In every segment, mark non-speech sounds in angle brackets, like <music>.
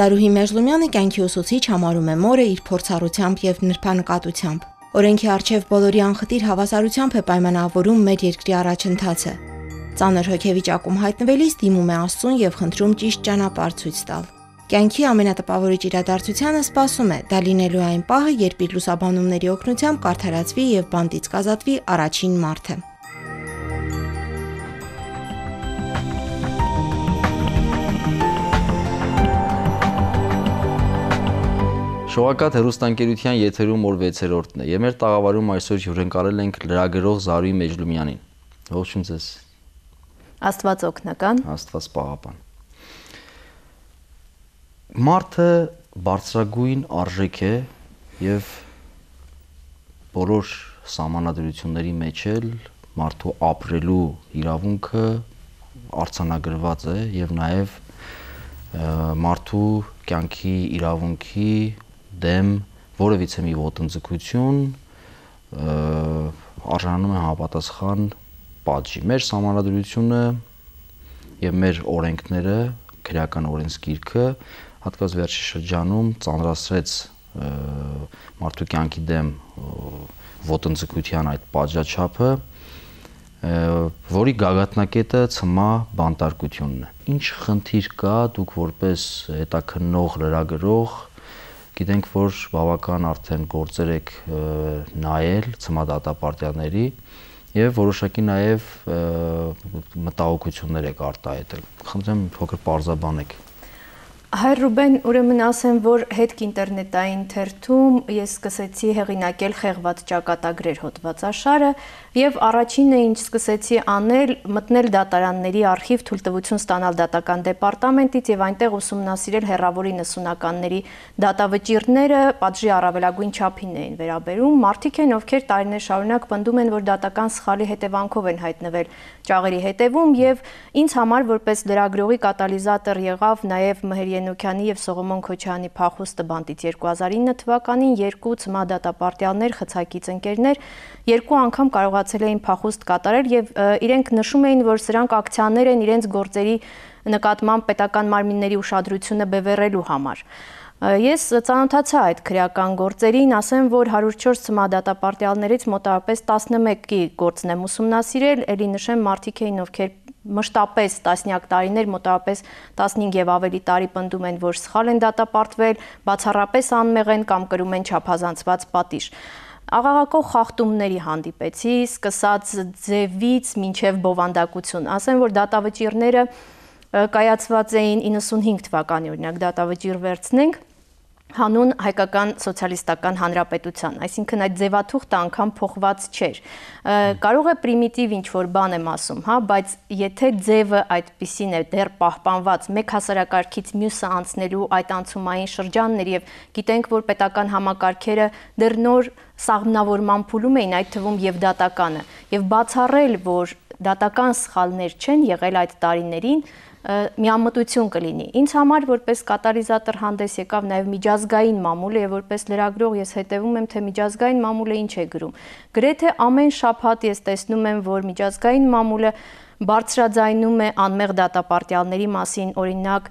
Զարուհի Մեժլումյանը կյանքի ուսուցիչ համարում է մորը իր փորձառությամբ եւ նրբանկատությամբ։ Օրենքի արչև բոլորի անխտիր հավասարությամբ է պայմանավորում մեր երկրի առաջընթացը։ Ծանր հոգեվիճակում հայտնվելիս դիմում է Աստծուն եւ խնդրում ճիշտ ճանապարհ ցույց տալ։ Կյանքի ամենատպավորիչ իրադարձությանը սպասում է՝ դա լինելու այն պահը, երբ իր լուսաբանումների օգնությամբ կարդարացվի եւ բանտից կազատվի առաջին մարդը։ Շողակաթ հերոստանգերության եթերում օր 6-րդն է եւ մեր տաղավարում այսօր հյուրընկալել ենք լրագրող Զարուի Մեջլումյանին։ Ողջույն ձեզ։ Աստված օգնական։ Աստված պահապան։ Մարդը բարձրագույն արժեք է եւ բոլոր համանadrությունների մեջ էլ մարդու ապրելու իրավունքը արցանագրված է եւ նաեւ մարդու կյանքի իրավունքի դեմ որևիցե մի ոտնձգություն արժանում է համապատասխան պատժի։ Մեր համանդրությունը եւ մեր օրենքները, քրեական օրենսգիրքը հատկապես վերջի շրջանում ծանրացրեց մարդու կյանքի դեմ ոտնձգության այդ պատժաչափը, որի գագաթնակետը ցմա բանտարկությունն է։ Ինչ խնդիր կա դուք որպես հետաքննող լրագրող Գիտենք, որ բավական արդեն գործեր եք նայել ցմադատապարտյաների եւ որոշակի նաեւ մտահոգություններ եք արտահայտել։ Խնդրեմ փոքր parzabanեք Հայ Ռուբեն, ուրեմն ասեմ, որ հետք ինտերնետային թերթում ես սկսեցի հեղինակել խեղված ճակատագրեր հոդվածաշարը եւ առաջինը ինչ սկսեցի անել, մտնել դատարանների արխիվ թույլտվություն ստանալ դատական դեպարտամենտից եւ այնտեղ ուսումնասիրել հերավորի 90-ականների դատավճիռները, падժի առավելագույն չափին էին վերաբերում, մարդիկ են, ովքեր տարիներ շարունակ պնդում են, որ դատական սխալի հետևանքով են հայտնվել ճաղերի հետևում եւ ինձ համար որպես լրագրողի կատալիզատոր եղավ նաեւ Մհերյ Գենոքյանի եւ Սողոմոն Քոչյանի փախուստը բանտից 2009 թվականին երկու ցմադատապարտյալներ խցակից ընկերներ երկու անգամ կարողացել էին փախուստ կատարել եւ իրենք նշում էին, որ սրանք ակցիաներ են իրենց գործերի նկատմամբ պետական մարմինների ուշադրությունը բևեռելու համար։ Ես ծանոթացա այդ քրեական գործերին, ասեմ, որ 104 ցմադատապարտյալներից մոտավորապես 11-ի գործն եմ ուսումնասիրել, ելի նշեմ մարդիկ էին, ովքեր մշտապես տասնյակ տարիներ, մոտավորապես 15 եւ ավելի տարի պնդում են, որ սխալ են դատապարտվել, բացառապես անմեղ են կամ կրում են չափազանցված պատիժ։ Աղաղակող խախտումների հանդիպեցի, սկսած ձևից մինչև բովանդակություն։ Ասեմ, որ դատավճիրները կայացված էին 95 թվականի օրինակ դատավճիր վերցնենք հանուն հայկական սոցիալիստական հանրապետության, այսինքն այդ ձևաթուղթը անգամ փոխված չէր։ Կարող է պրիմիտիվ ինչ որ բան եմ ասում, հա, բայց եթե ձևը այդպիսին է դեռ պահպանված մեկ հասարակարգից մյուսը անցնելու այդ անցումային շրջաններ եւ գիտենք, որ պետական համակարգերը դեռ նոր սաղմնավորման փուլում էին այդ թվում եւ դատականը եւ բացառել, որ դատական սխալներ չեն եղել այդ տարիներին, միամտություն կլինի։ Ինձ համար որպես կատարիզատոր հանդես եկավ նաև միջազգային մամուլը եւ որպես լրագրող ես հետեւում եմ թե միջազգային մամուլը ինչ է գրում։ Գրեթե ամեն շաբաթ ես տեսնում եմ, որ միջազգային մամուլը բարձրաձայնում է անմեղ դատապարտյալների մասին, օրինակ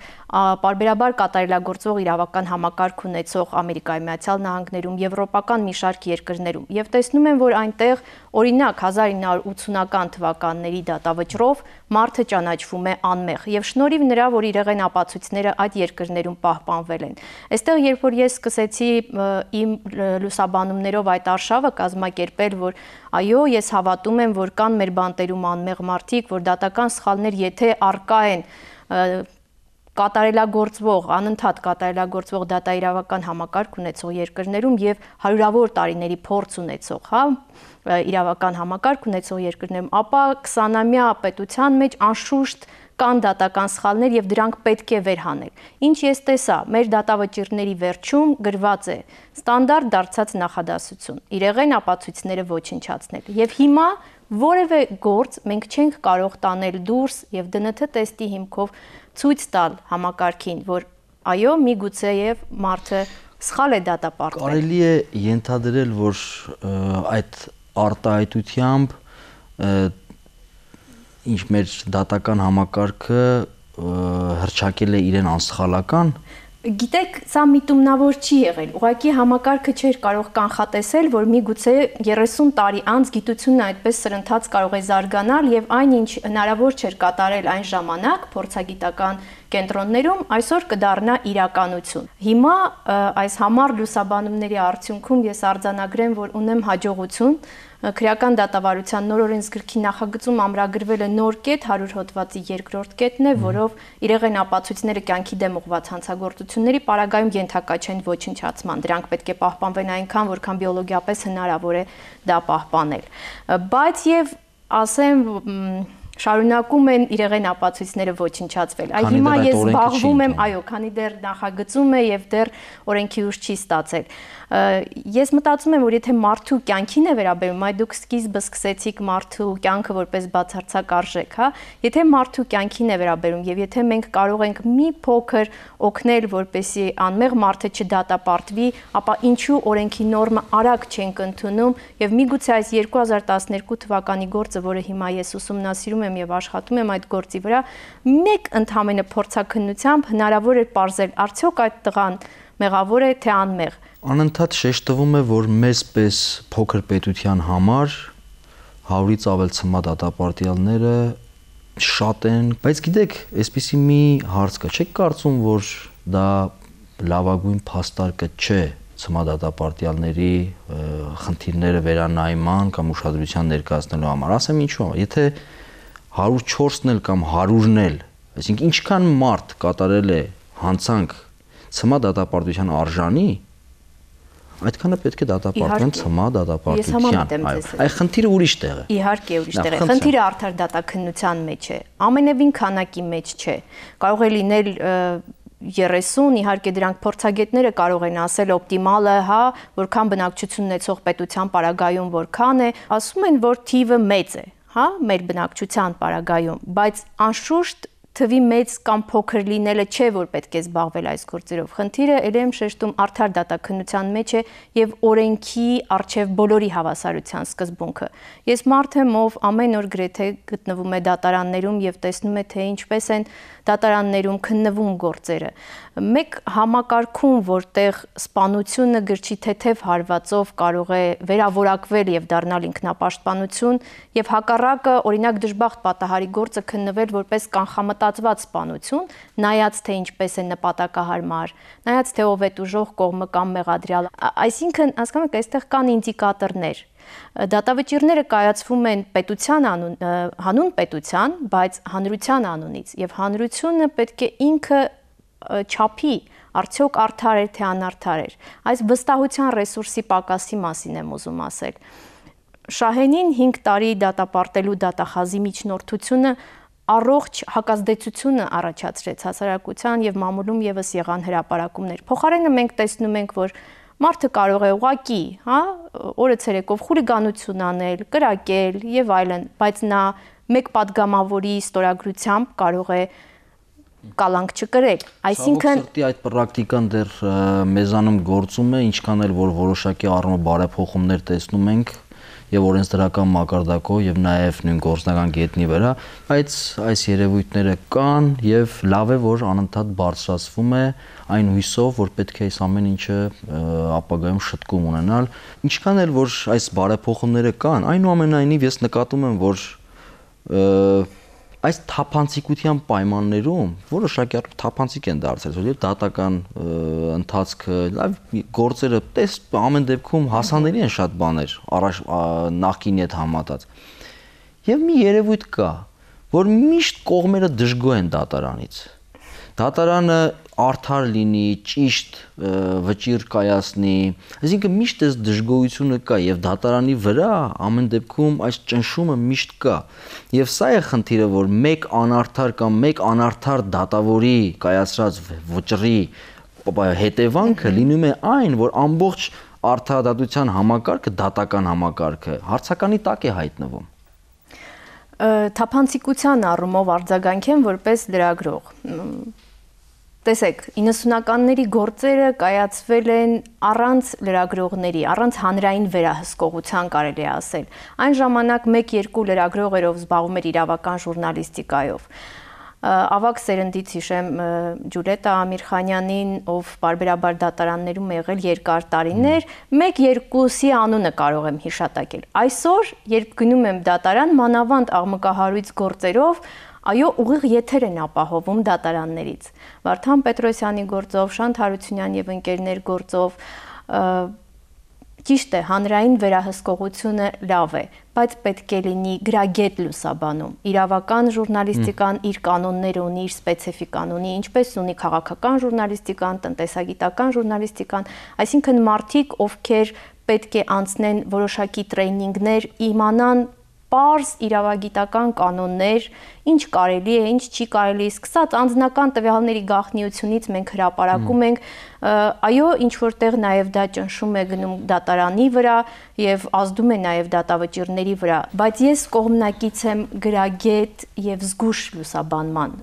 Պարբերաբար կատարելագործող իրավական համակարգ ունեցող Ամերիկայի Միացյալ Նահանգներում, եվրոպական մի շարք երկրներում եւ տեսնում են, որ այնտեղ օրինակ 1980-ական թվականների դատավճռով մարդը ճանաչվում է անմեղ եւ շնորհիվ նրա, որ իրեղ են ապացույցները այդ երկրներում պահպանվել են։ Այստեղ երբ որ ես սկսեցի իմ լուսաբանումներով այդ արշավը կազմակերպել, որ այո, ես հավատում եմ, որ կան մեր բանտերում անմեղ մարդիկ, որ դատական սխալներ եթե արկա են կատարելագործվող, անընդհատ կատարելագործվող դատա իրավական համակարգ ունեցող երկրներում եւ հարյուրավոր տարիների փորձ ունեցող, հա, իրավական համակարգ ունեցող երկրներում, ապա 20-ամյա պետության մեջ անշուշտ կան դատական սխալներ եւ դրանք պետք է վերհանել։ Ինչ ես տեսա, մեր դատավճիռների վերջում գրված է ստանդարտ դարձած նախադասություն։ Իրեղեն ապացույցները ոչնչացնել։ Եվ հիմա որևէ գործ մենք չենք կարող տանել դուրս եւ ԴՆԹ տեստի հիմքով ցույց տալ համակարգին, որ այո, մի գուցե եւ մարդը սխալ է դատապարտվել։ Կարելի է ենթադրել, որ այդ արտահայտությամբ ինչ մեր դատական համակարգը հրճակել է իրեն անսխալական, Գիտեք, սա միտումնավոր չի եղել։ Ուղղակի համակարգը չէր կարող կանխատեսել, որ միգուցե 30 տարի անց գիտությունն այդպես սրընթաց կարող է զարգանալ եւ այն ինչ հնարավոր չէր կատարել այն ժամանակ փորձագիտական կենտրոններում այսօր կդառնա իրականություն։ Հիմա այս համառ լուսաբանումների արդյունքում ես արձանագրեմ, որ ունեմ հաջողություն, Քրեական դատավարության նոր օրենսգրքի նախագծում ամրագրվել է նոր կետ 100 հոդվածի երկրորդ կետն է, որով իրեղեն ապացույցները կյանքի դեմ ուղված հանցագործությունների պարագայում ենթակա չեն ոչնչացման։ Դրանք պետք է պահպանվեն այնքան, որքան բիոլոգիապես հնարավոր է դա պահպանել։ Բայց եւ ասեմ շարունակում են իրեղեն ապացույցները ոչնչացվել։ Այ հիմա ես զբաղվում եմ, այո, քանի դեռ նախագծում է եւ դեռ օրենքի ուժ չի ստացել։ Ես մտածում եմ, որ եթե մարդու կյանքին է վերաբերում, այ դուք սկիզբը սկսեցիք մարդու կյանքը որպես բացարձակ արժեք, հա։ Եթե մարդու կյանքին է վերաբերում եւ եթե մենք կարող ենք մի փոքր օգնել, որպեսի անմեղ մարդը չդատապարտվի, ապա ինչու օրենքի նորմը արագ չենք ընդունում եւ միգուցե այս 2012 թվականի գործը, որը հիմա ես ուսումնասիրում եմ եւ աշխատում եմ այդ գործի վրա, մեկ ընդհանրը փորձակնությամբ հնարավոր էր parzել արդյոք այդ տղան մեղավոր է, թե անմեղ։ Անընդհատ շեշտվում է, որ մեզ պես փոքր պետության համար 100-ից ավել ցմատ դատապարտյալները շատ են, բայց գիտեք, այսպիսի մի հարց կա, չեք կարծում, որ դա լավագույն փաստարկը չէ ցմադատապարտյալների խնդիրները վերանայման կամ ուշադրության ներկայացնելու համար։ Ասեմ ինչու, եթե 104-ն էլ կամ 100-ն էլ, այսինքն ինչքան մարդ կատարել է հանցանք ցմա դատապարտության արժանի, Այդքանը պետք է դատապարտվեն ցմա դատապարտության։ Այո, այ խնդիրը ուրիշ տեղ է։ Իհարկե ուրիշ տեղ է։ Խնդիրը արդար դատաքննության մեջ է։ Ամենևին քանակի մեջ չէ։ Կարող է լինել 30, իհարկե դրանք փորձագետները կարող են ասել օպտիմալը, հա, որքան բնակչություն ունեցող պետության պարագայում որքան է, ասում են, որ թիվը մեծ է, հա, մեր բնակչության պարագայում, բայց անշուշտ թվի մեծ կամ փոքր լինելը չէ, որ պետք է զբաղվել այս գործերով։ Խնդիրը ելեմ շեշտում արդար դատաքննության մեջ է եւ օրենքի արչեւ բոլորի հավասարության սկզբունքը։ Ես մարդ եմ, ով ամեն օր գրեթե գտնվում է դատարաններում եւ տեսնում է, թե ինչպես են դատարաններում քննվում գործերը։ Մեկ համակարգում, որտեղ սպանությունը գրչի թեթև հարվածով կարող է վերավորակվել եւ դառնալ ինքնապաշտպանություն եւ հակառակը, օրինակ դժբախտ պատահարի գործը քննվել որպես կանխամտա ստացված սպանություն, նայած թե ինչպես է նպատակահարմար, նայած թե ով է դժող կողմը կամ մեղադրյալ։ Այսինքն, հասկանում եք, այստեղ կան ինդիկատորներ։ Դատավճիռները կայացվում են պետության անուն, հանուն պետության, բայց հանրության անունից եւ հանրությունը պետք է ինքը չափի արդյոք արդար էր թե անարդար էր։ Այս վստահության ռեսուրսի պակասի մասին եմ ուզում ասել։ Շահենին 5 տարի դատապարտելու դատախազի միջնորդությունը առողջ հակազդեցությունը առաջացրեց հասարակության եւ մամուլում եւս եղան հրաապարակումներ։ Փոխարենը մենք տեսնում ենք, որ մարդը կարող է ուղակի, հա, օրը ցերեկով խուրիգանություն անել, կրակել եւ այլն, բայց նա մեկ падգամավորի ստորագրությամբ կարող է կալանք չկրել։ Այսինքն սրտի այդ պրակտիկան դեռ մեզանում գործում է, ինչքան էլ որ որոշակի առնո բարեփոխումներ տեսնում ենք, եւ օրենսդրական մակարդակով եւ նաեւ նույն գործնական գետնի վրա, բայց այս երևույթները կան եւ լավ է, որ անընդհատ բարձրացվում է այն հույսով, որ պետք է այս ամեն ինչը ապագայում շտկում ունենալ։ Ինչքան էլ որ այս բարեփոխումները կան, այնուամենայնիվ ես նկատում եմ, որ և, այս թափանցիկության պայմաններում որոշակի թափանցիկ են դարձել, որ եւ դատական ընթացքը, լավ գործերը տես ամեն դեպքում հասանելի են շատ բաներ առաջ նախկինի հետ համատած։ Եվ մի երևույթ կա, որ միշտ կողմերը դժգոհ են դատարանից։ Դատարանը արդար լինի, ճիշտ վճիր կայացնի։ Այսինքն միշտ այս դժգոհությունը կա եւ դատարանի վրա ամեն դեպքում այս ճնշումը միշտ կա։ Եվ սա է խնդիրը, որ մեկ անարդար կամ մեկ անարդար դատավորի կայացրած վճռի հետևանքը լինում է այն, որ ամբողջ արդարադատության համակարգը, դատական համակարգը հարցականի տակ է հայտնվում թափանցիկության առումով արձագանքեմ որպես լրագրող տեսեք, 90-ականների գործերը կայացվել են առանց լրագրողների, առանց հանրային վերահսկողության կարելի է ասել։ Այն ժամանակ 1-2 լրագրողերով զբաղվում էր իրավական ժուրնալիստիկայով ավակ սերնդից հիշեմ Ջուլետա Ամիրխանյանին, ով բարբերաբար դատարաններում է եղել երկար տարիներ, 1-2-ի անունը կարող եմ հիշատակել։ Այսօր, երբ գնում եմ դատարան, մանավանդ աղմկահարույց գործերով, Այո, ուղիղ եթեր են ապահովում դատարաններից։ Վարդան Պետրոսյանի գործով, Շանթ Հարությունյան եւ ընկերներ գործով ճիշտ է, հանրային վերահսկողությունը լավ է, բայց պետք է լինի գրագետ լուսաբանում։ Իրավական ժուրնալիստիկան իր կանոնները ունի, իր սպეციფიკան ունի, ինչպես ունի քաղաքական ժուրնալիստիկան, տնտեսագիտական ժուրնալիստիկան, այսինքն մարդիկ, ովքեր պետք է անցնեն որոշակի տրեյնինգներ, իմանան պարզ իրավագիտական կանոններ, ինչ կարելի է, ինչ չի կարելի, սկսած անձնական տվյալների գաղտնիությունից մենք հրապարակում ենք, այո, ինչ որտեղ նաև դա ճնշում է գնում դատարանի վրա եւ ազդում է նաև դատավճիռների վրա, բայց ես կողմնակից եմ գրագետ եւ զգուշ լուսաբանման։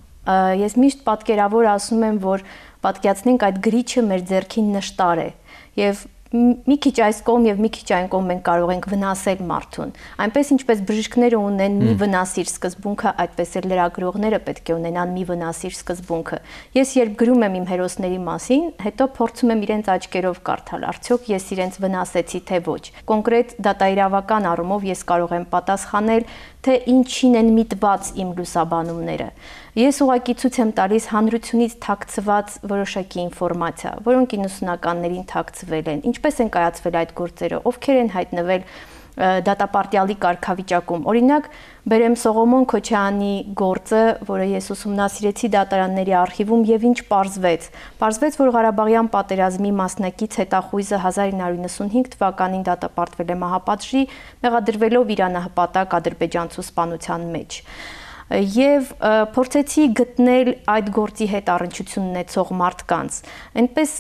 Ես միշտ պատկերավոր ասում եմ, որ պատկացնենք այդ գրիչը մեր ձեռքին նշտար է եւ մի քիչ այս կողմ եւ մի քիչ այն կողմ մենք կարող ենք վնասել մարդուն։ Այնպես ինչպես բժիշկները ունեն մի վնասիր սկզբունքը, այդպես էլ լրագրողները պետք է ունենան մի վնասիր սկզբունքը։ Ես երբ գրում եմ իմ հերոսների մասին, հետո փորձում եմ իրենց աչքերով կարդալ, արդյոք ես իրենց վնասեցի թե ոչ։ Կոնկրետ դատաիրավական առումով ես կարող եմ պատասխանել, թե ինչին են միտված իմ լուսաբանումները։ Ես ուղղակի ցույց եմ տալիս հանրությունից թաքցված որոշակի ինֆորմացիա, որոնք 90-ականներին թաքցվել են, ինչպես են կայացվել այդ գործերը, ովքեր են հայտնվել դատապարտյալի կարգավիճակում։ Օրինակ, Բերեմ Սողոմոն Քոչյանի գործը, որը ես ուսումնասիրեցի դատարանների արխիվում եւ ինչ պարզվեց։ Պարզվեց, որ Ղարաբաղյան պատերազմի մասնակից հետախույզը 1995 թվականին դատապարտվել է մահապատժի, մեղադրվելով իրանահպատակ ադրբեջանցու սպանության մեջ։ Ա, եւ փորձեցի գտնել այդ գործի հետ առնչություն ունեցող մարդկանց։ Այնպես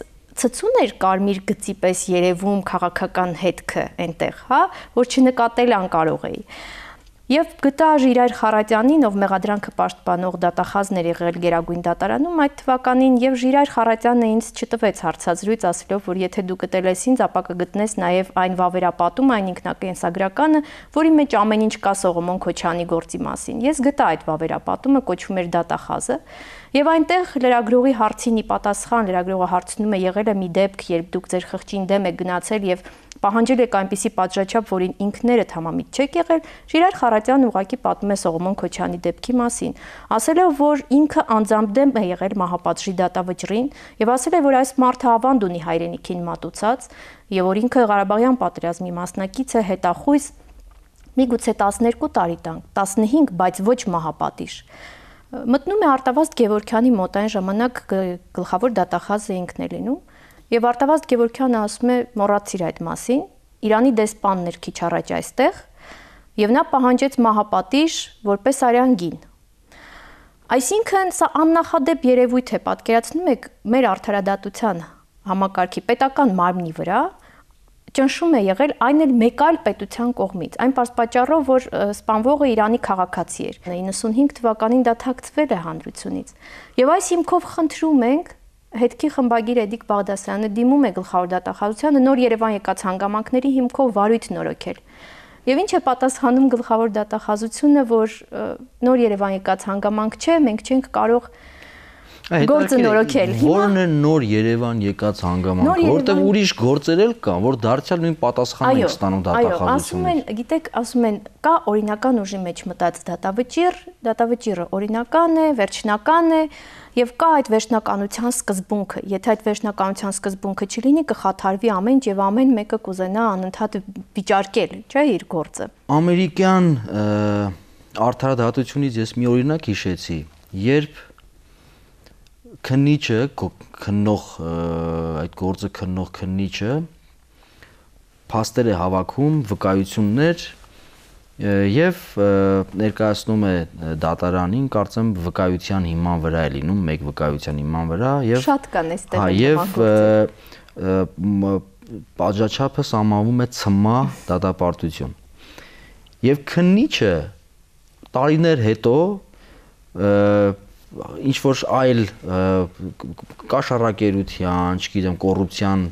ցցուն էր կարմիր գծի պես երևում քաղաքական հետքը այնտեղ, հա, որ չնկատել ան կարող էի։ Եվ գտա Ժիրայր Խարատյանին, ով մեղադրանքը պաշտպանող դատախազներ եղել Գերագույն դատարանում այդ թվականին, եւ Ժիրայր Խարատյանը ինձ չտվեց հարցազրույց, ասելով, որ եթե դու գտել ես ինձ, ապա կգտնես նաեւ այն վավերապատումը, այն ինքնակենսագրականը, որի մեջ ամեն ինչ կա Սողոմոն Քոչյանի գործի մասին։ Ես գտա այդ վավերապատումը, կոչվում էր դատախազը, Եվ այնտեղ լրագրողի հարցին ի պատասխան լրագրողը հարցնում է եղել է մի դեպք, երբ դուք ձեր խղճին դեմ եք գնացել եւ պահանջել եք այնպիսի պատժաչափ, որին ինքներդ համամիտ չեք եղել, Ժիրար Խարատյանն ուղակի պատմում է Սողոմոն Քոչյանի դեպքի մասին, ասելով, որ ինքը անձամբ դեմ է եղել մահապատժի դատավճրին եւ ասել է, որ այս մարդը ավանդ ունի հայրենիքին մատուցած եւ որ ինքը Ղարաբաղյան պատերազմի մասնակից է հետախույզ միգուցե 12 տարի տանք, 15, բայց ոչ մահապատիժ։ Մտնում է Արտավազդ Գևորքյանի մոտ այն ժամանակ գլխավոր դատախազը ինքն է լինում եւ Արտավազդ Գևորքյանը ասում է մոռացիր այդ մասին Իրանի դեսպանն էր քիչ առաջ այստեղ եւ նա պահանջեց մահապատիժ որպես արյանգին Այսինքն սա աննախադեպ երևույթ է, պատկերացնում եք, մեր արդարադատության համակարգի պետական մարմնի վրա, ճնշում է եղել այն էլ մեկ այլ պետության կողմից։ Այն པարզ պատճառով, որ սպանվողը Իրանի քաղաքացի էր։ 95 թվականին դա թաքցվել է հանրությունից։ Եվ այս հիմքով խնդրում ենք հետքի խմբագիր Էդիկ Բաղդասարյանը դիմում է գլխավոր դատախազությանը նոր Երևան եկած հանգամանքների հիմքով վարույթ նորոգել։ Եվ ինչ է պատասխանում գլխավոր դատախազությունը, որ նոր Երևան եկած հանգամանք չէ, մենք չենք կարող Գործը նորոգել։ Որն է նոր Երևան եկած հանգամանքը, որտեղ ուրիշ գործեր էլ կան, որ դարձյալ նույն պատասխանն են ստանում դատախազությունը։ Այո, ասում են, գիտեք, ասում են, կա օրինական ուժի մեջ մտած դատավճիռ, դատավճիռը օրինական է, վերջնական է, եւ կա այդ վերջնականության սկզբունքը։ Եթե այդ վերջնականության սկզբունքը չլինի, կխաթարվի ամեն եւ ամեն մեկը կուզենա անընդհատ վիճարկել, չէ՞, իր գործը։ Ամերիկյան արդարադատությունից ես մի օրինակ հիշեցի, երբ քննիչը քննող այդ գործը քննող քննիչը փաստեր է հավաքում, վկայություններ եւ ներկայացնում է դատարանին, կարծեմ վկայության հիման վրա է լինում, մեկ վկայության հիման վրա եւ շատ կան այստեղ հա եւ պատժաչափը սահմանվում է ծմա դատապարտություն։ Եվ քննիչը տարիներ հետո և, ինչ որ այլ կաշառակերության, չգիտեմ, կոռուպցիան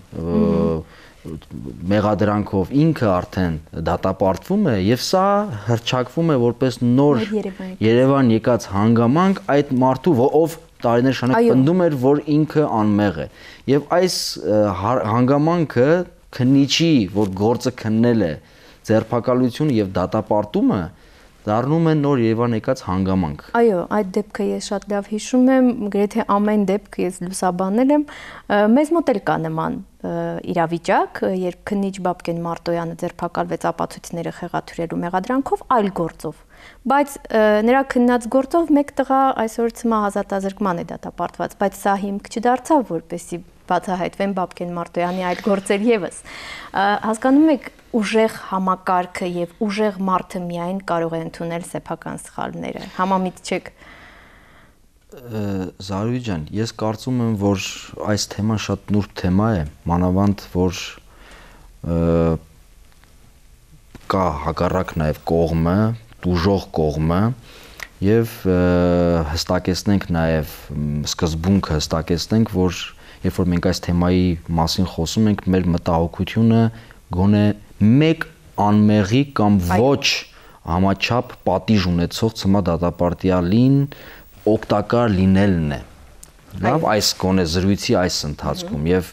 մեղադրանքով ինքը արդեն դատապարտվում է եւ սա հրճակվում է որպես նոր Երևան եկած հանգամանք այդ մարդու ով տարիներ շարունակ ընդդում էր որ ինքը անմեղ է եւ այս հանգամանքը քննիչի որ գործը քննել է ձերբակալությունը եւ դատապարտումը դառնում է նոր Երևան եկած հանգամանք։ Այո, այդ դեպքը ես շատ լավ հիշում եմ, գրեթե ամեն դեպք ես լուսաբանել եմ։ Մեզ մոտ էլ կա նման իրավիճակ, երբ քննիչ Բաբկեն Մարտոյանը ձերբակալվեց ապացույցները խեղաթյուրելու մեղադրանքով այլ գործով։ Բայց նրա քննած գործով մեկ տղա այսօր ցմա ազատազրկման է դատապարտված, բայց սա հիմք չդարձավ, որպեսի բացահայտվեն Բաբկեն Մարտոյանի այդ գործեր եւս։ Հասկանում եք, ուժեղ համակարգը եւ ուժեղ մարդը միայն կարող է ընդունել սեփական սխալները։ Համամիտ չեք։ Զարուհի ջան, ես կարծում եմ, որ այս թեման շատ նուրբ թեմա է, մանավանդ որ կա հակառակ նաեւ կողմը, դուժող կողմը եւ հստակեցնենք նաեւ սկզբունքը հստակեցնենք, որ երբ որ մենք այս թեմայի մասին խոսում ենք, մեր մտահոգությունը գոնե մեկ անմեղի կամ ոչ համաչափ պատիժ ունեցող ծմադատապարտիալին օգտակար լինելն է լավ այս գոնե զրույցի այս ընթացքում եւ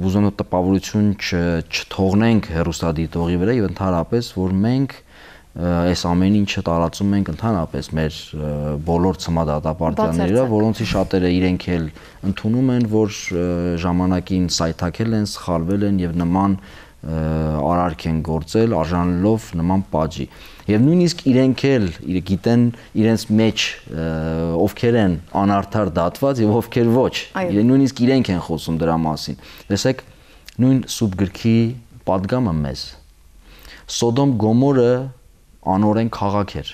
ուզում եմ տպավորություն չթողնենք հերոստադիտողի վրա եւ ընդհանրապես որ մենք այս ամեն ինչը տարածում ենք ընդհանրապես մեր բոլոր ծմադատապարտյանները, որոնցի շատերը իրենք էլ ընդունում են, որ ժամանակին սայթակել են, սխալվել են եւ նման արարք են գործել արժանելով նման պատժի եւ նույնիսկ իրենք էլ իր գիտեն իրենց մեջ ովքեր են անարդար դատված եւ ովքեր ոչ իրեն նույնիսկ իրենք են խոսում դրա մասին տեսեք նույն սուբգրքի падգամը մեզ Սոդոմ Գոմորը անորեն քաղաք էր։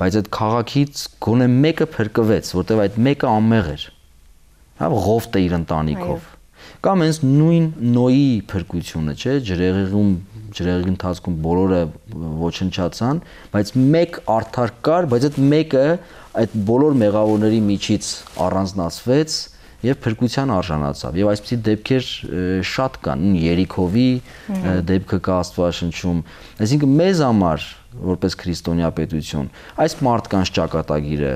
Բայց այդ քաղաքից գոնե մեկը փրկվեց, որտեղ այդ մեկը անմեղ էր։ Հա ղովտ է իր ընտանիքով։ Այո Կամ հենց նույն նոյի փրկությունը, չէ, ջրեղեղում ջրեղի ընթացքում բոլորը ոչնչացան, բայց մեկ արդար կար, բայց այդ մեկը այդ բոլոր մեղավորների միջից առանձնացվեց եւ փրկության արժանացավ։ Եվ այսպիսի դեպքեր շատ կան, Երիքովի դեպքը կա Աստվածաշնչում։ Այսինքն մեզ համար որպես քրիստոնյա պետություն այս մարդկանց ճակատագիրը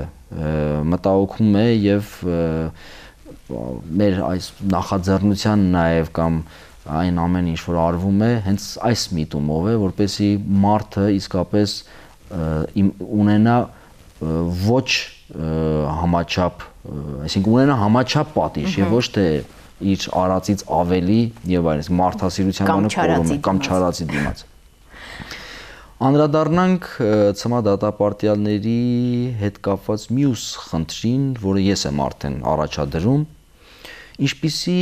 մտահոգում է եւ և, և մեր այս նախաձեռնության նաև կամ այն ամեն ինչ որ արվում է հենց այս միտումով է որպեսի մարդը իսկապես ունենա ոչ համաչափ այսինքն ունենա համաչափ պատիժ եւ ոչ թե իր արածից ավելի եւ այլն մարդասիրության բանը կորում է կամ չարացի դիմաց Անդրադառնանք ծմա դատապարտյալների հետ կապված մյուս խնդրին, որը ես եմ արդեն առաջադրում, Ինչպիսի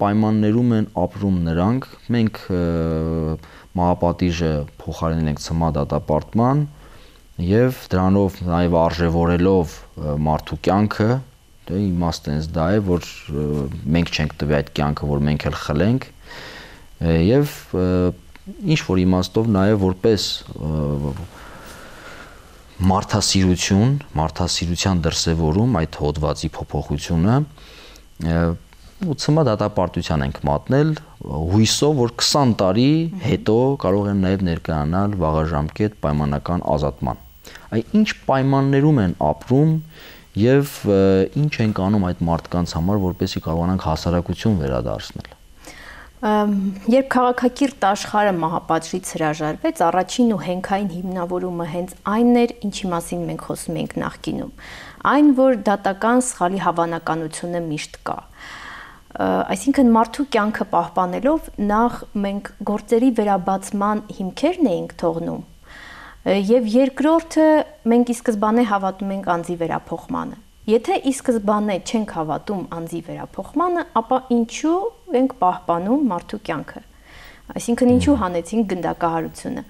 պայմաններում են ապրում նրանք։ Մենք մահապատիժը փոխարինել ենք ծմա դատապարտման եւ դրանով նաեւ արժեվորելով մարդու կյանքը, դե իմաստը հենց դա է, որ մենք չենք տվի այդ կյանքը, որ մենք էլ խլենք եւ ինչ որ իմաստով նաեւ որպես մարդասիրություն, մարդասիրության դրսևորում այդ հոդվածի փոփոխությունը ցմա դատապարտության ենք մատնել հույսով, որ 20 տարի հետո կարող են նաև ներկայանալ վաղաժամկետ պայմանական ազատման։ Այ ինչ պայմաններում են ապրում եւ ինչ ենք անում այդ մարդկանց համար, որպեսզի կարողանանք հասարակություն վերադարձնել։ Երբ քաղաքակիրթ աշխարհը մահապատժից հրաժարվեց, առաջին ու հենքային հիմնավորումը հենց այն էր, ինչի մասին մենք խոսում ենք նախկինում։ Այն, որ դատական սխալի հավանականությունը միշտ կա։ Ա, այսինքն մարդու կյանքը պահպանելով նախ մենք գործերի վերաբացման հիմքերն էինք թողնում եւ երկրորդը մենք ի սկզբանե հավատում ենք անձի վերափոխմանը Եթե ի սկզբանե չենք հավատում անձի վերափոխմանը, ապա ինչու ենք պահպանում մարդու կյանքը։ Այսինքն ինչու հանեցին գնդակահարությունը։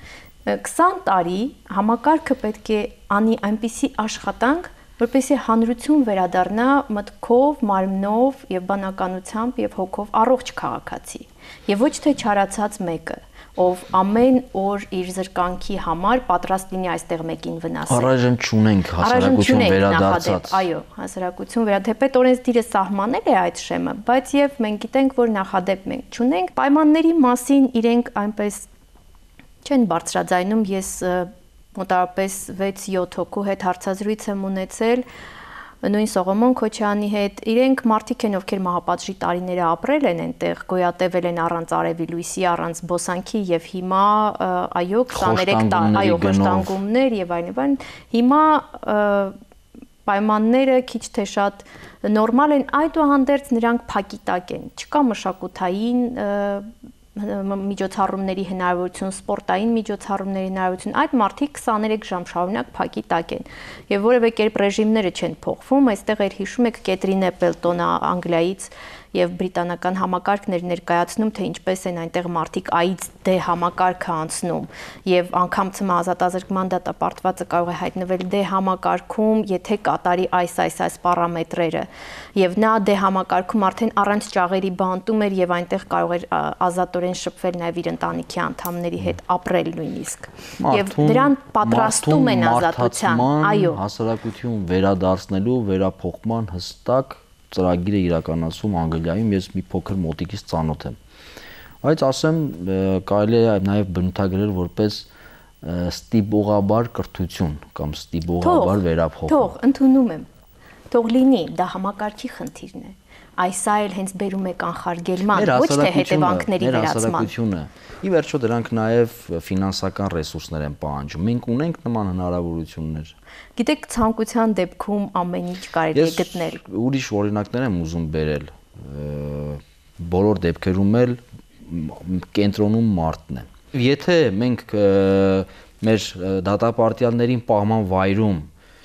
20 տարի համակարգը պետք է անի այնպիսի աշխատանք, որպեսի հանրություն վերադառնա մտքով, մարմնով եւ բանականությամբ եւ հոգով առողջ քաղաքացի եւ ոչ թե չարացած մեկը ով ամեն օր իր զրկանքի համար պատրաստ լինի այստեղ մեկին վնասել։ Առայժմ չունենք հասարակություն վերադարձած։ Այո, հասարակություն վերա թեպետ օրենսդիրը սահմանել է այդ շեմը, բայց եւ մենք գիտենք, որ նախադեպ մենք չունենք։ Պայմանների մասին իրենք այնպես չեն բարձրաձայնում, ես մոտավորապես 6-7 հոգու հետ հարցազրույց եմ ունեցել նույն Սողոմոն Քոչյանի հետ։ Իրենք մարդիկ են, ովքեր մահապատժի տարիները ապրել են այնտեղ, գոյատևել են առանց արևի լույսի, առանց բոսանքի եւ հիմա այո 23 տարի, այո, հոշտանգումներ եւ այլն, այլն հիմա պայմանները քիչ թե շատ նորմալ են, այդուհանդերձ նրանք փակիտակ են։ Չկա մշակութային միջոցառումների հնարավորություն, սպորտային միջոցառումների հնարավորություն, այդ մարդիկ 23 ժամ շարունակ փակի տակ են։ Եվ որևէ կերպ ռեժիմները չեն փոխվում, այստեղ էր հիշում եք Կետրինե Պելտոնը Անգլիայից եւ բրիտանական համակարգն էր ներկայացնում, թե ինչպես են այնտեղ մարդիկ A-ից D դե համակարգը անցնում եւ անգամ ցմ ազատազրկման դատապարտվածը կարող է հայտնվել D դե համակարգում, եթե կատարի այս այս այս պարամետրերը եւ նա D դե համակարգում արդեն առանց ճաղերի բանտում էր եւ այնտեղ կարող էր ազատորեն շփվել նաեւ իր ընտանիքի անդամների հետ ապրել նույնիսկ եւ դրան պատրաստում են ազատության այո հասարակություն վերադարձնելու վերափոխման հստակ ծրագիրը իրականացում Անգլիայում, ես մի փոքր մոտիկից ծանոթ եմ։ Բայց ասեմ, կարելի է նաև բնութագրել որպես ստիպողաբար կրթություն կամ ստիպողաբար վերափոխում։ Թող, ընդունում եմ։ Թող լինի, դա համակարգի խնդիրն է։ Ա, այս այլ հենց բերում է կանխարգելման, ոչ թե հետևանքների վերացման։ Ի վերջո դրանք նաև ֆինանսական ռեսուրսներ են պահանջում։ Մենք ունենք նման հնարավորություններ։ Գիտեք, ցանկության դեպքում ամեն ինչ կարելի է գտնել։ Ես ուրիշ օրինակներ եմ ուզում բերել։ Բոլոր դեպքերում էլ կենտրոնում մարդն է։ Եթե մենք մեր դատապարտյալներին պահման վայրում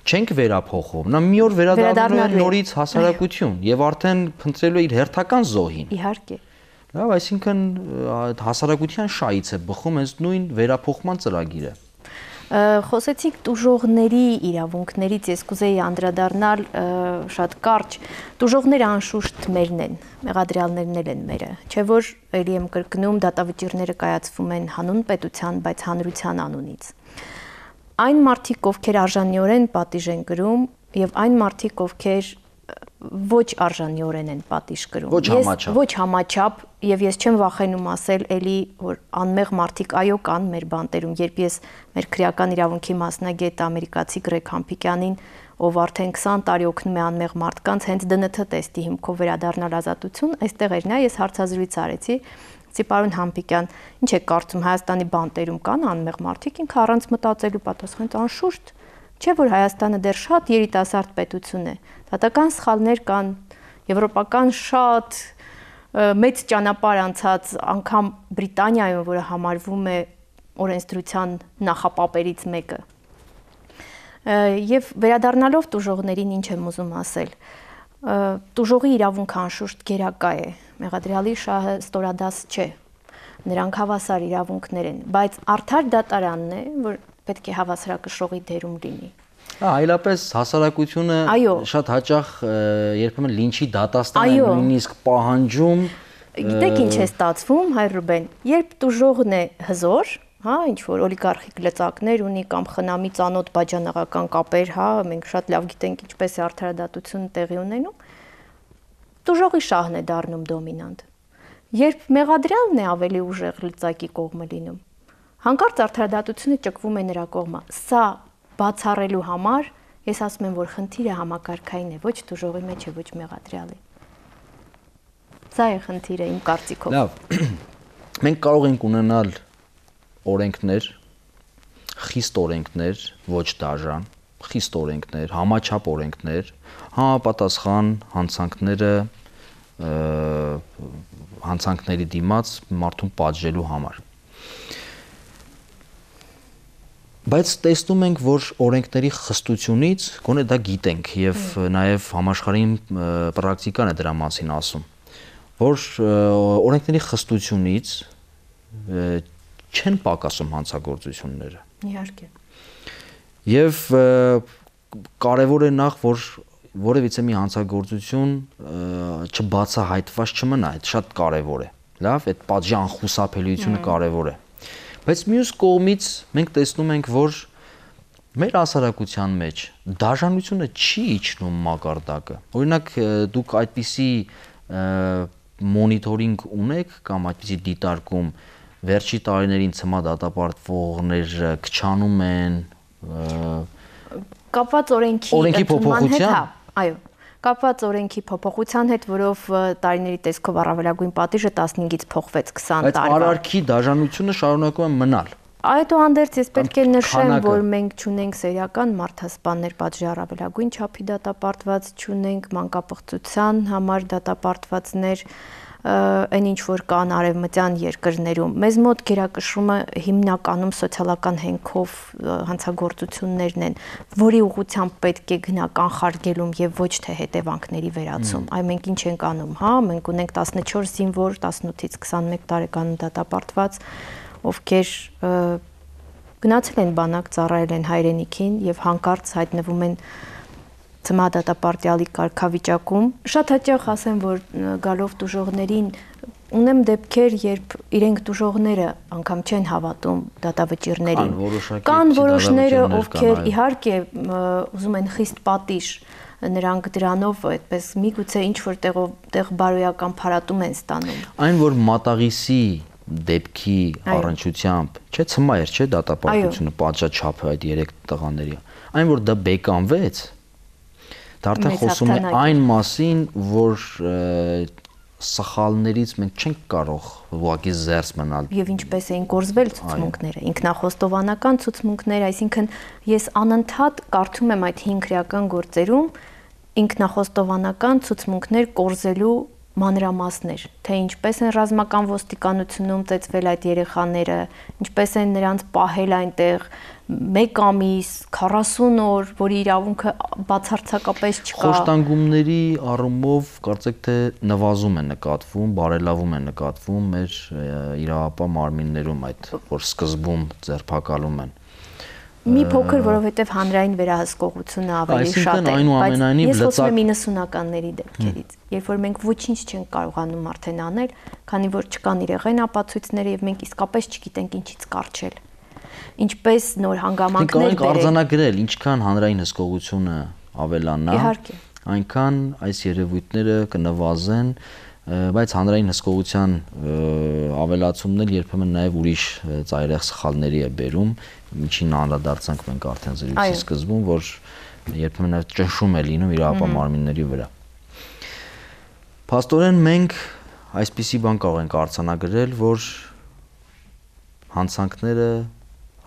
չենք վերափոխում, նա մի օր վերադառնում է նորից հասարակություն եւ արդեն փնտրելու է իր հերթական զոհին։ Իհարկե։ Լավ, այսինքն հասարակության շահից է բխում այս նույն վերափոխման ծրագիրը խոսեցինք դուժողների իրավունքներից ես կուզեի անդրադառնալ շատ կարճ դուժողները անշուշտ մերն են մեղադրյալներն են մերը չէ որ ելի եմ կրկնում դատավճիռները կայացվում են հանուն պետության բայց հանրության անունից այն մարդիկ, ովքեր արժանիորեն պատիժ են գրում եւ այն մարդիկ, ովքեր ոչ արժանիորեն են պատիժ գրում։ Ոչ համաչափ։ Ոչ համաչափ եւ ես չեմ վախենում ասել էլի որ անմեղ մարդիկ այո կան մեր բանտերում, երբ ես մեր քրեական իրավունքի մասնագետ ամերիկացի Գրեգ Համփիկյանին ով արդեն 20 տարի օգնում է անմեղ մարդկանց հենց ԴՆԹ տեստի հիմքով վերադառնալ ազատություն, այստեղ էր նա, ես հարցազրույց արեցի Սի պարոն Համբիկյան, ինչ է կարծում Հայաստանի բանտերում կան անմեղ մարդիկ ինքը առանց մտածելու պատասխանեց անշուշտ, չէ որ Հայաստանը դեռ շատ երիտասարդ պետություն է։ Դատական սխալներ կան, եվրոպական շատ մեծ ճանապարհ անցած անգամ Բրիտանիայում, որը համարվում է օրենսդրության նախապապերից մեկը։ Եվ վերադառնալով տուժողներին ինչ եմ ուզում ասել։ Տուժողի իրավունքը անշուշտ գերակա է, Մեղադրյալի շահը ստորադաս չէ։ Նրանք հավասար իրավունքներ են, բայց արդար դատարանն է, որ պետք է հավասարակշռողի դերում լինի։ Այլապես հասարակությունը շատ հաճախ երբեմն լինչի դատաստան է նույնիսկ պահանջում։ Գիտեք ինչ է ստացվում, հայր Ռուբեն, երբ դժողն է հզոր, հա, ինչ որ օլիգարխիկ լծակներ ունի կամ խնամի ծանոթ բաժանողական կապեր, հա, մենք շատ լավ գիտենք ինչպես է արդարադատությունը տեղի ունենում, Դուժողի շահն է դառնում դոմինանտ։ Երբ մեղադրյալն է ավելի ուժեղ լծակի կողմը լինում, հանկարծ արդարադատությունը ճկվում է նրա կողմը։ Սա բացառելու համար ես ասում եմ, որ խնդիրը համակարգային է, ոչ դուժողի մեջ է, ոչ մեղադրյալի։ Սա է խնդիրը իմ կարծիքով։ Լավ։ <clears throat> Մենք կարող ենք ունենալ օրենքներ, խիստ օրենքներ, ոչ դաժան, խիստ օրենքներ, համաչափ օրենքներ, համապատասխան հանցանքները հանցանքների դիմաց մարդուն պատժելու համար։ Բայց տեսնում ենք, որ օրենքների խստությունից գոնե դա գիտենք եւ նաեւ համաշխարհային պրակտիկան է դրա մասին ասում, որ օրենքների խստությունից չեն պակասում հանցագործությունները։ Իհարկե։ Եվ կարևոր է նախ, որ որևիցե մի հանցագործություն չբացահայտված չմնա, այդ շատ կարևոր է։ Լավ, այդ պատժի անխուսափելիությունը կարևոր է։ Բայց մյուս կողմից մենք տեսնում ենք, որ մեր հասարակության մեջ դաժանությունը չի իջնում մակարդակը։ Օրինակ դուք այդպիսի մոնիտորինգ ունեք կամ այդպիսի դիտարկում, վերջի տարիներին ցմա դատապարտվողները քչանում են, կապված օրենքի օրենքի հա, փոփոխության այո կապված օրենքի փոփոխության հետ, որով տարիների տեսքով առավելագույն պատիժը 15-ից փոխվեց 20 տարվա։ Այդ արարքի դաժանությունը շարունակում է մնալ։ Այդուհանդերձ ես պետք է նշեմ, որ մենք ճունենք սերիական մարդասպաններ պատժի առավելագույն չափի դատապարտված, ճունենք մանկապղծության համար դատապարտվածներ, այն ինչ որ կան արևմտյան երկրներում։ Մեզ մոտ գերակշռումը հիմնականում սոցիալական հենքով հանցագործություններն են, որի ուղղությամբ պետք է գնական խարգելում եւ ոչ թե հետևանքների վերացում։ Այ մենք ինչ ենք անում, հա, մենք ունենք 14 զինվոր, 18-ից 21 տարեկան դատապարտված, ովքեր գնացել են բանակ, ծառայել են հայրենիքին եւ հանկարծ հայտնվում են ցմադատապարտյալի կարգավիճակում։ Շատ հաճախ ասեմ, որ գալով դժողներին ունեմ դեպքեր, երբ իրենք դժողները անգամ չեն հավատում դատավճիռներին։ Կան որոշները, ովքեր իհարկե ուզում են խիստ պատիժ, նրանք դրանով այդպես միգուցե ինչ որ տեղով տեղ բարոյական փարատում են ստանում։ Այն որ մատաղիսի դեպքի առնչությամբ, չէ, ցմա էր, չէ, դատապարտությունը պատժաչափը այդ երեք տղաների։ Այն որ դա բեկանվեց, Դա արդեն խոսում է այն մասին, որ սխալներից մենք չենք կարող ուղղակի զերծ մնալ։ Եվ ինչպես էին կորզվել ցուցմունքները, ինքնախոստովանական ցուցմունքներ, այսինքն ես անընդհատ կարդում եմ այդ 5 քրեական գործերում ինքնախոստովանական ցուցմունքներ կորզելու մանրամասներ, թե ինչպես են ռազմական ոստիկանությունում ծեծվել այդ երեխաները, ինչպես են նրանց պահել այնտեղ, այն 1 ամիս, 40 օր, որի իրավունքը բացարձակապես չկա։ Խոշտանգումների առումով կարծեք թե նվազում է նկատվում, բարելավում է նկատվում մեր իրավապահ մարմիններում այդ, որ սկզբում ձերբակալում են։ Մի փոքր, որովհետև հանրային վերահսկողությունը ավելի շատ է, բայց ես խոսում եմ 90-ականների դեպքերից, երբ որ մենք ոչինչ չենք կարողանում արդեն անել, քանի որ չկան իրեղեն ապացույցները եւ մենք իսկապես չգիտենք ինչից կարճել։ Հմ ինչպես նոր հանգամանքներ դե բերել։ Դուք կարող եք արձանագրել, ինչքան հանրային հսկողությունը ավելանա։ Իհարկե։ Այնքան այս երևույթները կնվազեն, բայց հանրային հսկողության ավելացումն էլ երբեմն նաև ուրիշ ծայրեղ սխալների է բերում, ինչին անդրադարձանք մենք արդեն զրույցի սկզբում, որ երբեմն նաև ճնշում է լինում իր ապա մարմինների վրա։ Փաստորեն մենք այսպիսի բան կարող ենք արցանագրել, որ հանցանքները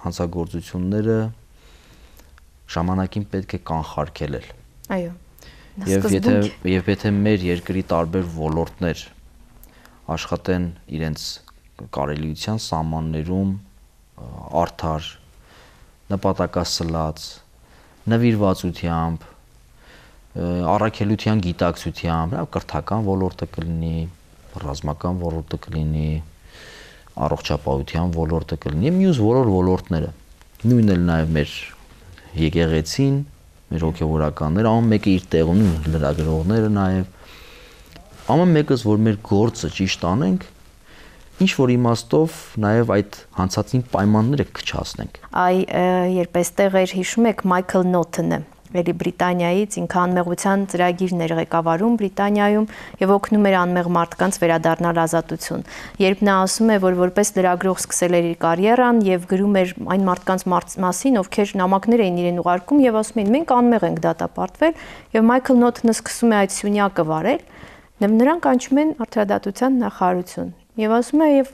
հանցագործությունները ժամանակին պետք է կանխարգելել։ Այո։ Եվ եթե եւ եթե մեր երկրի տարբեր ոլորտներ աշխատեն իրենց կարելիության սահմաններում արդար նպատակասլաց նվիրվածությամբ առաքելության գիտակցությամբ, հա կրթական ոլորտը կլինի, ռազմական ոլորտը կլինի, առողջապահության ոլորտը կլինի, մյուս բոլոր ոլորտները։ Նույնն էլ նաև մեր եկեղեցին, մեր հոգևորականները, ամեն մեկը իր տեղում, լրագրողները նաև ամեն մեկս որ մեր գործը ճիշտ անենք, ինչ որ իմաստով նաև այդ հանցածին պայմանները կչացնենք։ Այ երբ այստեղ էր հիշում եք Մայքլ Նոթոնը, ելի Բրիտանիայից ինքը անմեղության ծրագիրն էր ղեկավարում Բրիտանիայում եւ օգնում էր անմեղ մարդկանց վերադառնալ ազատություն։ Երբ նա ասում է, որ որպես լրագրող սկսել էր իր կարիերան եւ գրում էր այն մարդկանց մասին, ովքեր նամակներ էին իրեն ուղարկում եւ ասում էին, մենք անմեղ ենք դատապարտվել եւ Մայքլ Նոթնը սկսում է այդ սյունյակը վարել, նրանք անջում են արդարադատության նախարարություն եւ ասում է եւ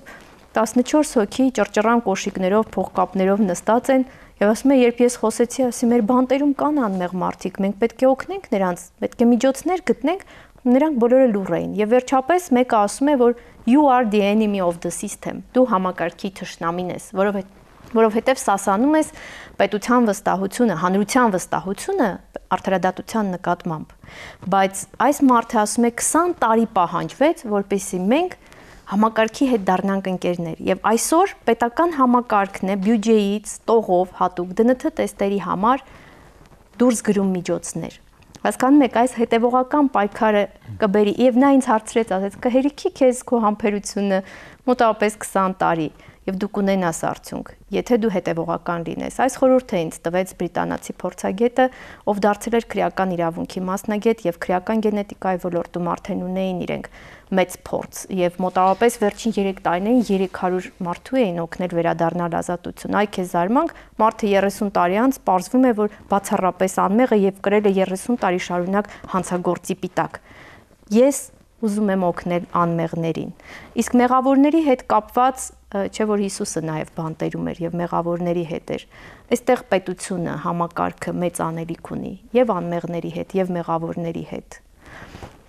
14 հոգի ճրճռան կոշիկներով, փողկապներով նստած են Եվ ասում է, երբ ես խոսեցի, ասի մեր բանտերում կան անմեղ մարդիկ, մենք պետք է օգնենք նրանց, պետք է միջոցներ գտնենք, նրանք բոլորը լուր էին։ Եվ վերջապես մեկը ասում է, որ you are the enemy of the system։ Դու համակարգի թշնամին ես, որովհետև որովհետև սասանում ես պետության վստահությունը, հանրության վստահությունը արդարադատության նկատմամբ։ Բայց այս մարդը ասում է 20 տարի պահանջվեց, որպեսզի մենք համակարգի հետ դառնանք ընկերներ եւ այսօր պետական համակարգն է բյուջեից, տողով հատուկ ԴՆԹ տեստերի համար դուրս գրում միջոցներ։ Հասկանում եք, այս հետևողական պայքարը կբերի եւ նա ինձ հարցրեց, ասեց կհերիքի քեզ քո համբերությունը մոտավորապես 20 տարի եւ դու կունենաս արդյունք, եթե դու հետևողական լինես։ Այս խորհուրդը ինձ տվեց բրիտանացի փորձագետը, ով դարձել էր քրեական իրավունքի մասնագետ եւ քրեական գենետիկայի ոլորտում արդեն ունեին իրենք մեծ փորձ եւ մոտավորապես վերջին 3 տարիներին 300 մարդու էին օգնել վերադառնալ ազատություն։ Այ քեզ զարմանք, մարդը 30 տարի անց ողջվում է, որ բացառապես անմեղ է եւ կրել է 30 տարի շարունակ հանցագործի պիտակ։ Ես ուզում եմ օգնել անմեղներին։ Իսկ մեղավորների հետ կապված չէ որ Հիսուսը նաև բանտերում էր եւ մեղավորների հետ էր։ Այստեղ պետությունը, համակարգը մեծ անելիք ունի եւ անմեղների հետ եւ մեղավորների հետ։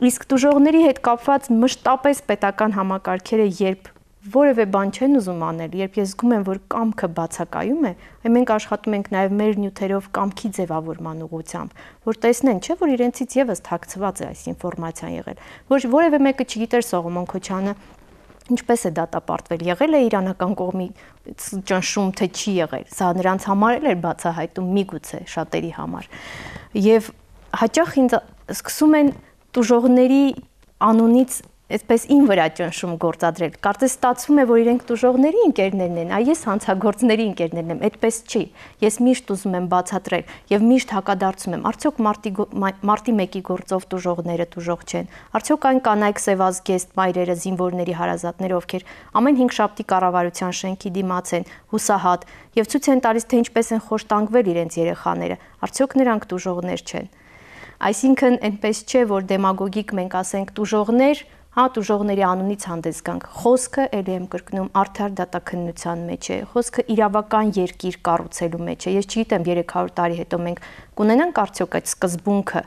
Իսկ դժողների հետ կապված մշտապես պետական համակարգերը երբ որևէ բան չեն ուզում անել, երբ ես զգում եմ, որ կամքը բացակայում է, այ մենք աշխատում ենք նաև մեր նյութերով կամքի ձևավորման ուղղությամբ, որ տեսնեն, չէ՞ որ իրենցից եւս թաքցված է այս ինֆորմացիան եղել, որ որևէ մեկը չգիտեր Սողոմոն Քոչյանը ինչպես է դատապարտվել։ Եղել է իրանական կողմի ճնշում, թե չի եղել։ Սա նրանց համար էլ էր բացահայտում միգուցե շատերի համար։ Եվ հաճախ ինձ սկսում են տուժողների անունից այսպես ին վրա ճնշում գործադրել։ Կարծես ստացվում է, որ իրենք դժողների ընկերներն են, այ ես հանցագործների ընկերներն եմ, այդպես չի։ Ես միշտ ուզում եմ բացատրել եւ միշտ հակադարձում եմ։ Արդյոք մարտի մարտի 1-ի գործով դժողները դժող չեն։ Արդյոք այն կանայք սևազգեստ մայրերը զինվորների հարազատները, ովքեր ամեն 5 շաբթի կառավարության շենքի դիմաց են, հուսահատ եւ ցույց են տալիս, թե ինչպես են խոշտանգվել իրենց երեխաները։ Արդյոք նրանք դժողներ չեն։ Այսինքն այնպես չէ, որ դեմագոգիկ մենք ասենք դուժողներ, հա դուժողների անունից հանդես գանք։ Խոսքը ելի եմ կրկնում արդար դատակնության մեջ է։ Խոսքը իրավական երկիր կառուցելու մեջ է։ Ես չգիտեմ 300 տարի հետո մենք կունենանք արդյոք այդ սկզբունքը,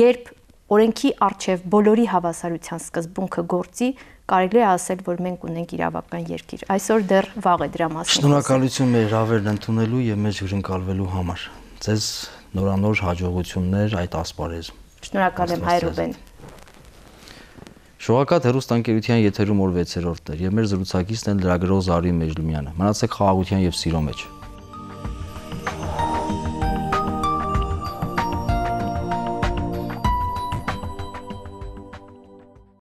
երբ օրենքի արչև բոլորի հավասարության սկզբունքը գործի, կարելի է ասել, որ մենք ունենք իրավական երկիր։ Այսօր դեռ վաղ է դրա մասին։ Շնորհակալություն մեր հավերն ընդունելու եւ մեջ հյուրընկալվելու համար։ Ձեզ նորանոր հաջողություններ այդ ասպարեզում։ Շնորհակալ եմ Հայրուբեն։ Շողակաթ հերոստանգերության եթերում օր 6-րդն էր եւ մեր զրուցակիցն է լրագրող Զարուհի Մեջլումյանը։ Մնացեք խաղաղության եւ սիրո մեջ։